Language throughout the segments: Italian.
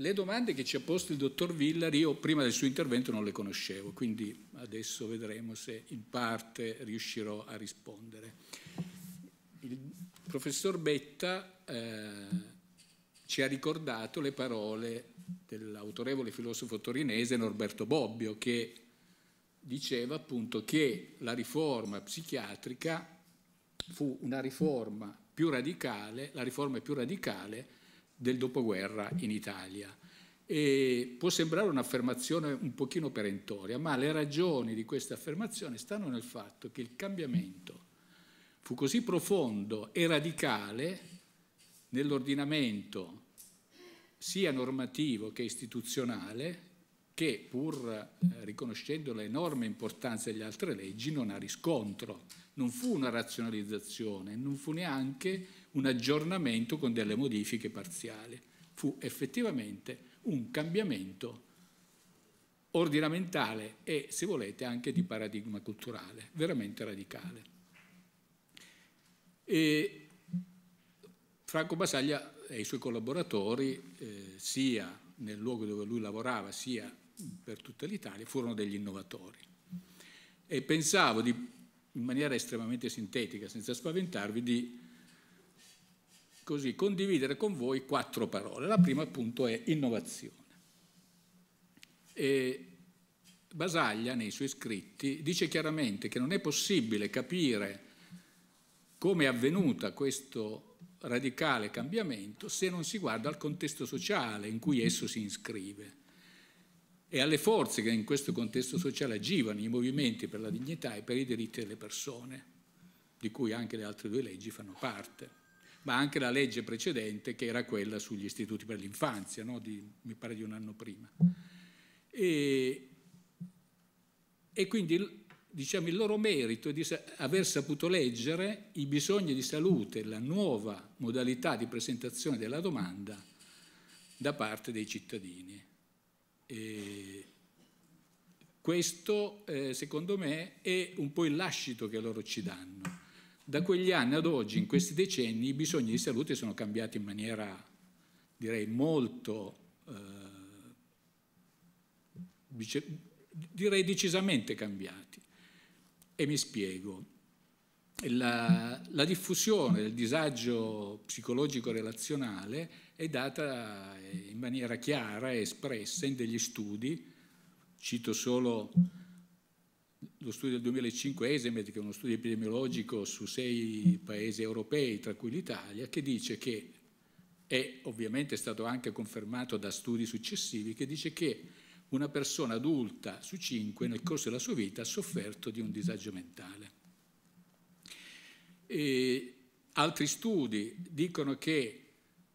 le domande che ci ha posto il dottor Villari io prima del suo intervento non le conoscevo, quindi adesso vedremo se in parte riuscirò a rispondere. Il professor Betta eh, ci ha ricordato le parole dell'autorevole filosofo torinese Norberto Bobbio che diceva appunto che la riforma psichiatrica fu una riforma più radicale, la riforma più radicale del dopoguerra in Italia. E può sembrare un'affermazione un pochino perentoria, ma le ragioni di questa affermazione stanno nel fatto che il cambiamento fu così profondo e radicale nell'ordinamento sia normativo che istituzionale che pur eh, riconoscendo l'enorme importanza delle altre leggi non ha riscontro, non fu una razionalizzazione, non fu neanche un aggiornamento con delle modifiche parziali. Fu effettivamente un cambiamento ordinamentale e, se volete, anche di paradigma culturale, veramente radicale. E Franco Basaglia e i suoi collaboratori, eh, sia nel luogo dove lui lavorava, sia per tutta l'Italia, furono degli innovatori. E pensavo, di, in maniera estremamente sintetica, senza spaventarvi, di così condividere con voi quattro parole. La prima appunto è innovazione. E Basaglia nei suoi scritti dice chiaramente che non è possibile capire come è avvenuta questo radicale cambiamento se non si guarda al contesto sociale in cui esso si iscrive e alle forze che in questo contesto sociale agivano i movimenti per la dignità e per i diritti delle persone, di cui anche le altre due leggi fanno parte ma anche la legge precedente che era quella sugli istituti per l'infanzia, no? mi pare di un anno prima. E, e quindi diciamo, il loro merito è di aver saputo leggere i bisogni di salute, la nuova modalità di presentazione della domanda da parte dei cittadini. E questo, eh, secondo me, è un po' il lascito che loro ci danno da quegli anni ad oggi, in questi decenni, i bisogni di salute sono cambiati in maniera, direi, molto, eh, direi decisamente cambiati. E mi spiego. La, la, diffusione del disagio psicologico relazionale è data in maniera chiara e espressa in degli studi, cito solo lo studio del 2005 ESEMET, che è uno studio epidemiologico su sei paesi europei, tra cui l'Italia, che dice che, e ovviamente è stato anche confermato da studi successivi, che dice che una persona adulta su cinque nel corso della sua vita ha sofferto di un disagio mentale. E altri studi dicono che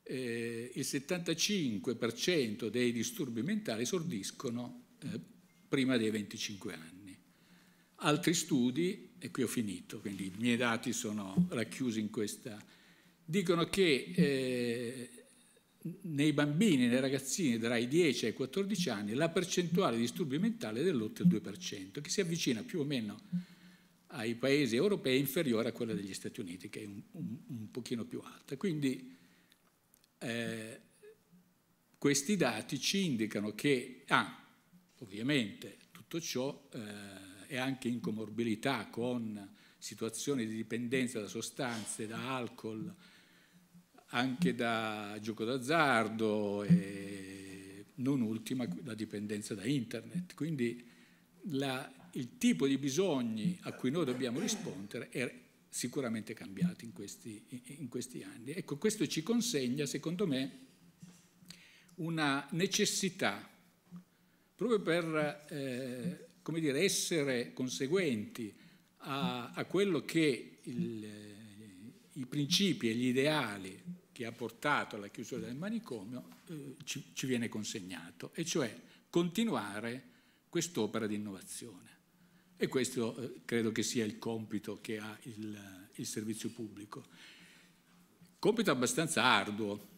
eh, il 75% dei disturbi mentali sordiscono eh, prima dei 25 anni. Altri studi, e qui ho finito, quindi i miei dati sono racchiusi in questa, dicono che eh, nei bambini, nei ragazzini tra i 10 e i 14 anni la percentuale di disturbi mentali è dell'8,2%, che si avvicina più o meno ai paesi europei inferiore a quella degli Stati Uniti, che è un, un, un pochino più alta. Quindi eh, questi dati ci indicano che, ah, ovviamente tutto ciò... Eh, e anche in comorbilità con situazioni di dipendenza da sostanze, da alcol, anche da gioco d'azzardo e non ultima la dipendenza da internet. Quindi la, il tipo di bisogni a cui noi dobbiamo rispondere è sicuramente cambiato in questi, in questi anni. Ecco, questo ci consegna, secondo me, una necessità proprio per eh, come dire, essere conseguenti a, a quello che il, eh, i principi e gli ideali che ha portato alla chiusura del manicomio eh, ci, ci, viene consegnato, e cioè continuare quest'opera di innovazione. E questo eh, credo che sia il compito che ha il, eh, il servizio pubblico. Compito abbastanza arduo.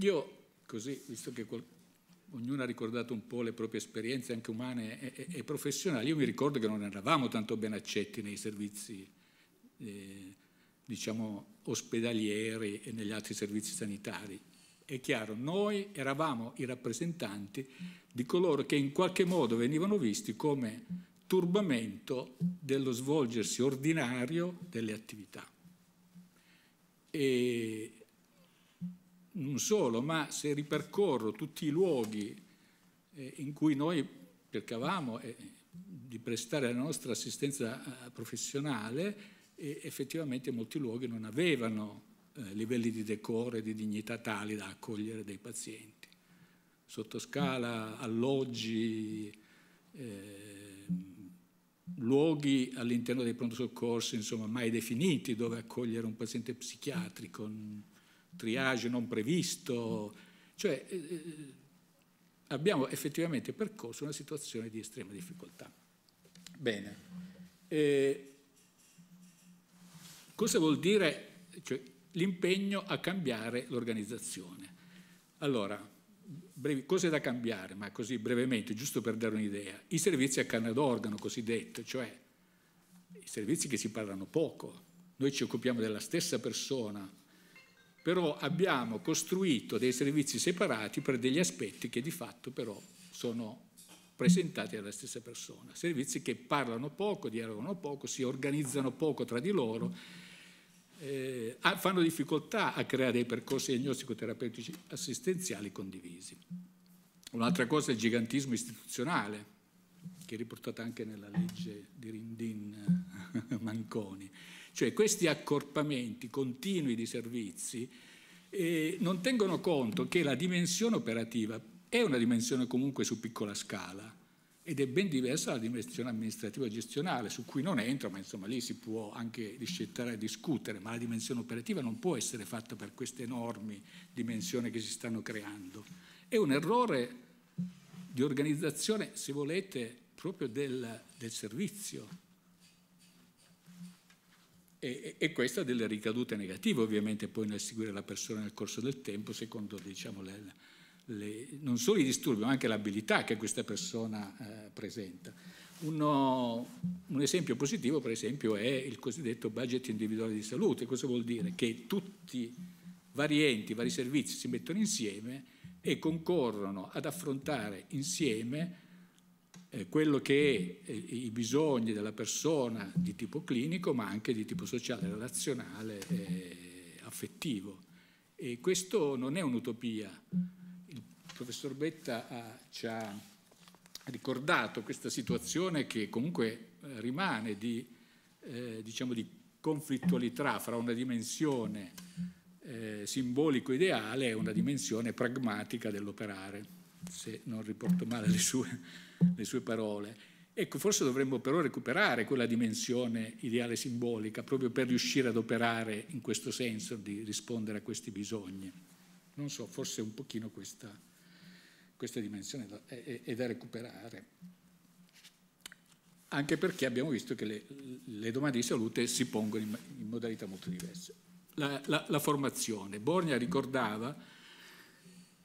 Io, così, visto che qualcuno ognuno ha ricordato un po' le proprie esperienze anche umane e, e, e professionali. Io mi ricordo che non eravamo tanto ben accetti nei servizi, eh, diciamo, ospedalieri e negli altri servizi sanitari. È chiaro, noi eravamo i rappresentanti di coloro che in qualche modo venivano visti come turbamento dello svolgersi ordinario delle attività. E, non solo, ma se ripercorro tutti i luoghi eh, in cui noi cercavamo eh, di prestare la nostra assistenza eh, professionale, effettivamente molti luoghi non avevano livelli di decore e di dignità tali da accogliere dei pazienti. Sottoscala, alloggi, eh, luoghi all'interno dei pronto soccorsi, insomma, mai definiti dove accogliere un paziente psichiatrico triage non previsto, cioè eh, eh, abbiamo effettivamente percorso una situazione di estrema difficoltà. Bene, eh, cosa vuol dire cioè, l'impegno a cambiare l'organizzazione? Allora, brevi, cose da cambiare, ma così brevemente, giusto per dare un'idea. I servizi a canna d'organo, cosiddetto, cioè i servizi che si parlano poco. Noi ci occupiamo della stessa persona, però abbiamo costruito dei servizi separati per degli aspetti che di fatto però sono presentati alla stessa persona, servizi che parlano poco, dialogano poco, si organizzano poco tra di loro, eh, fanno difficoltà a creare dei percorsi diagnostico-terapeutici assistenziali condivisi. Un'altra cosa è il gigantismo istituzionale, che è riportata anche nella legge di Rindin Manconi. Cioè questi accorpamenti continui di servizi eh, non tengono conto che la dimensione operativa è una dimensione comunque su piccola scala ed è ben diversa dalla dimensione amministrativa e gestionale, su cui non entro, ma insomma lì si può anche discettare e discutere, ma la dimensione operativa non può essere fatta per queste enormi dimensioni che si stanno creando. È un errore di organizzazione, se volete, proprio del, del servizio, e, e, questa ha delle ricadute negative ovviamente poi nel seguire la persona nel corso del tempo, secondo diciamo, le, le, non solo i disturbi ma anche l'abilità che questa persona eh, presenta. Uno, un esempio positivo per esempio è il cosiddetto budget individuale di salute, cosa vuol dire? Che tutti vari enti, vari servizi si mettono insieme e concorrono ad affrontare insieme eh, quello che è eh, i bisogni della persona di tipo clinico ma anche di tipo sociale, relazionale, e eh, affettivo. E questo non è un'utopia. Il professor Betta ha, ah, ci ha ricordato questa situazione che comunque rimane di, diciamo di conflittualità fra una dimensione simbolico-ideale e una dimensione pragmatica dell'operare se non riporto male le sue, le sue parole. Ecco, forse dovremmo però recuperare quella dimensione ideale simbolica proprio per riuscire ad operare in questo senso di rispondere a questi bisogni. Non so, forse un pochino questa, questa dimensione è, da recuperare. Anche perché abbiamo visto che le, le domande di salute si pongono in, in modalità molto diverse. La, la, la formazione. Borgna ricordava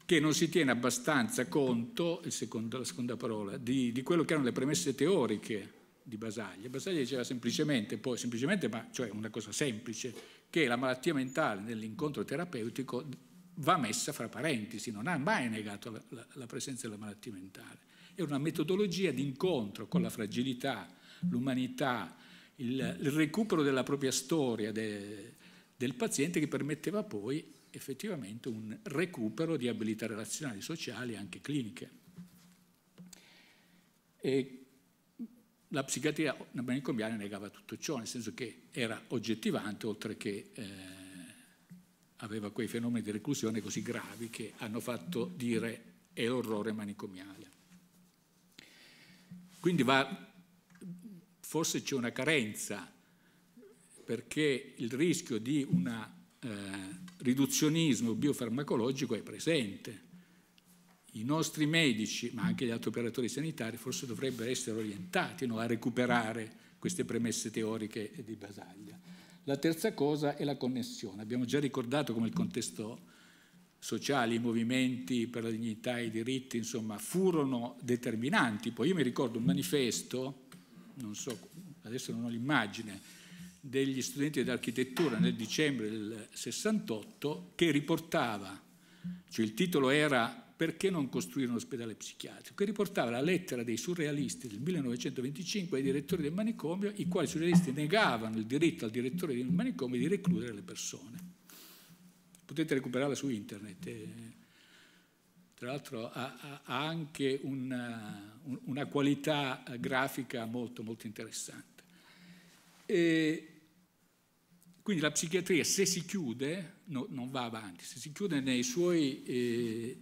che non si tiene abbastanza conto, secondo, la seconda parola, di, di, quello che erano le premesse teoriche di Basaglia. Basaglia diceva semplicemente, poi semplicemente, ma cioè una cosa semplice, che la malattia mentale nell'incontro terapeutico va messa fra parentesi, non ha mai negato la, la, la presenza della malattia mentale. È una metodologia di incontro con la fragilità, l'umanità, il, il, recupero della propria storia de, del paziente che permetteva poi effettivamente un recupero di abilità relazionali, sociali e anche cliniche. E la psichiatria manicomiana negava tutto ciò, nel senso che era oggettivante oltre che eh, aveva quei fenomeni di reclusione così gravi che hanno fatto dire è l'orrore manicomiale. Quindi va, forse c'è una carenza perché il rischio di una eh, riduzionismo biofarmacologico è presente. I nostri medici, ma anche gli altri operatori sanitari, forse dovrebbero essere orientati no, a recuperare queste premesse teoriche di Basaglia. La terza cosa è la connessione. Abbiamo già ricordato come il contesto sociale, i movimenti per la dignità e i diritti, insomma, furono determinanti. Poi io mi ricordo un manifesto, non so, adesso non ho l'immagine, degli studenti d'architettura nel dicembre del 68 che riportava, cioè il titolo era perché non costruire un ospedale psichiatrico, che riportava la lettera dei surrealisti del 1925 ai direttori del manicomio, i quali surrealisti negavano il diritto al direttore del manicomio di recludere le persone. Potete recuperarla su internet. Eh. tra l'altro ha, ha, anche una, una, qualità grafica molto, molto interessante. E quindi la psichiatria se si chiude no, non va avanti, se si chiude nei suoi eh,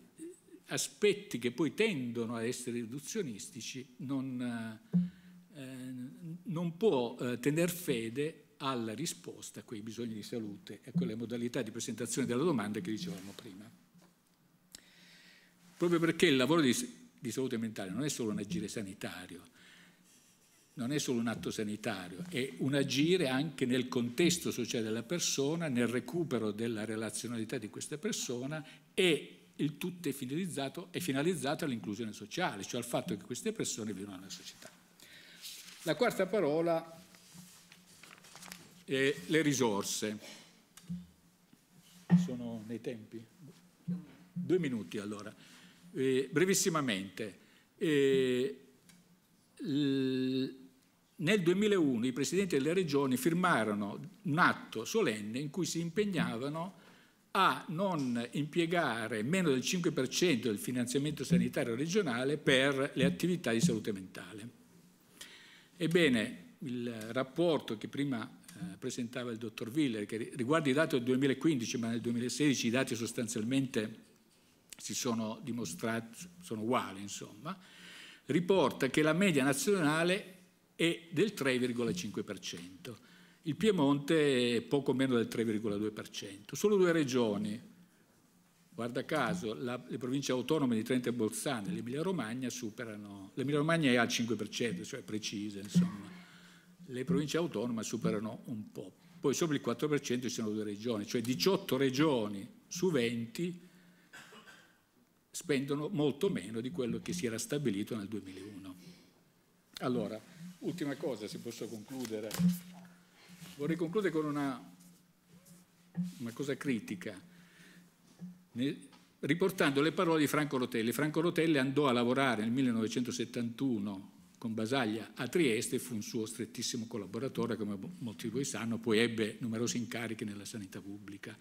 aspetti che poi tendono a essere riduzionistici non, eh, non può eh, tener fede alla risposta a quei bisogni di salute e a quelle modalità di presentazione della domanda che dicevamo prima. Proprio perché il lavoro di, di salute mentale non è solo un agire sanitario, non è solo un atto sanitario, è un agire anche nel contesto sociale della persona, nel recupero della relazionalità di questa persona e il tutto è finalizzato, è finalizzato all'inclusione sociale, cioè al fatto che queste persone vivono nella società. La quarta parola è le risorse. Sono nei tempi? Due minuti allora. Eh, brevissimamente, eh, nel 2001 i presidenti delle regioni firmarono un atto solenne in cui si impegnavano a non impiegare meno del 5% del finanziamento sanitario regionale per le attività di salute mentale. Ebbene, il rapporto che prima eh, presentava il dottor Willer, che riguarda i dati del 2015, ma nel 2016 i dati sostanzialmente si sono dimostrati, sono uguali, insomma, riporta che la media nazionale è del 3,5%. Il Piemonte è poco meno del 3,2%. Solo due regioni, guarda caso, la, le province autonome di Trento e Bolzano e l'Emilia Romagna superano, l'Emilia Romagna è al 5%, cioè precisa, insomma, le province autonome superano un po'. Poi sopra il 4% ci sono due regioni, cioè 18 regioni su 20 spendono molto meno di quello che si era stabilito nel 2001. Allora, Ultima cosa, se posso concludere. Vorrei concludere con una, una cosa critica, ne, riportando le parole di Franco Rotelli. Franco Rotelli andò a lavorare nel 1971 con Basaglia a Trieste, fu un suo strettissimo collaboratore, come molti di voi sanno, poi ebbe numerosi incarichi nella sanità pubblica,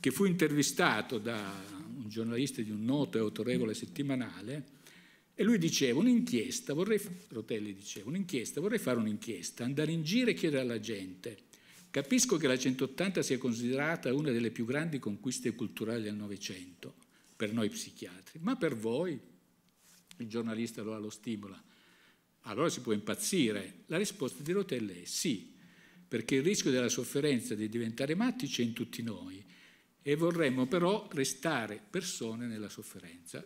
che fu intervistato da un giornalista di un noto e autorevole settimanale e lui diceva un'inchiesta, vorrei, Rotelli diceva un'inchiesta, vorrei fare un'inchiesta, andare in giro e chiedere alla gente. Capisco che la 180 sia considerata una delle più grandi conquiste culturali del Novecento, per noi psichiatri, ma per voi, il giornalista allora lo stimola, allora si può impazzire. La risposta di Rotelli è sì, perché il rischio della sofferenza di diventare matti c'è in tutti noi e vorremmo però restare persone nella sofferenza.